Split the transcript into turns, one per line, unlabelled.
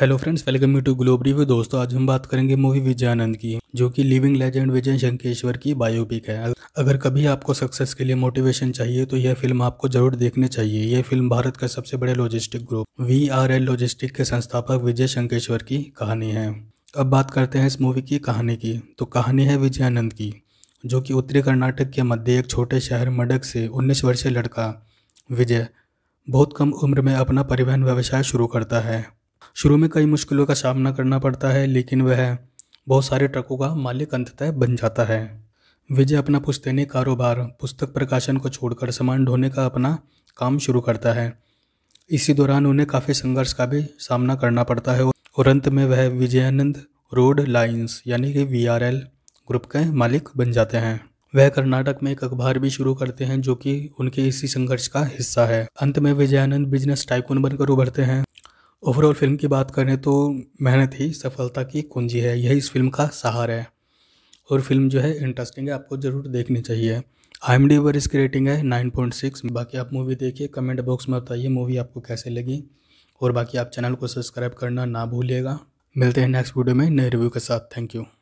hello friends welcome you to Globe review दोस्तों आज हम बात करेंगे मूवी विजय आनंद की जो कि लिविंग लेजेंड विजय शंकेश्वर की बायोपिक है अगर कभी आपको सक्सेस के लिए मोटिवेशन चाहिए तो यह फिल्म आपको जरूर देखनी चाहिए यह फिल्म भारत का सबसे बड़े logistic group V R L logistic के संस्थापक विजय शंकेश्वर की कहानी है अब बात करते हैं इस मूवी की कहानी की तो कहानी है विजय आनंद की जो कि उत्तरी कर्नाटक के मध्य एक छोटे शहर मडक से उन्नीस वर्षीय लड़का विजय बहुत कम उम्र में अपना परिवहन व्यवसाय शुरू करता है शुरू में कई मुश्किलों का सामना करना पड़ता है लेकिन वह बहुत सारे ट्रकों का मालिक अंततः बन जाता है विजय अपना पुस्तैनी कारोबार पुस्तक प्रकाशन को छोड़कर सामान ढोने का अपना काम शुरू करता है इसी दौरान उन्हें काफ़ी संघर्ष का भी सामना करना पड़ता है और अंत में वह विजयानंद रोड लाइन्स यानी कि वी ग्रुप के मालिक बन जाते हैं वह कर्नाटक में एक अखबार भी शुरू करते हैं जो कि उनके इसी संघर्ष का हिस्सा है अंत में विजयानंद बिजनेस टाइकून बनकर उभरते हैं ओवरऑल फिल्म की बात करें तो मेहनत ही सफलता की कुंजी है यही इस फिल्म का सहारा है और फिल्म जो है इंटरेस्टिंग है आपको ज़रूर देखनी चाहिए आई एम डी पर इसकी रेटिंग है नाइन पॉइंट सिक्स बाकी आप मूवी देखिए कमेंट बॉक्स में बताइए मूवी आपको कैसे लगी और बाकी आप चैनल को सब्सक्राइब करना ना भूलिएगा मिलते हैं नेक्स्ट वीडियो में नए रिव्यू के साथ थैंक यू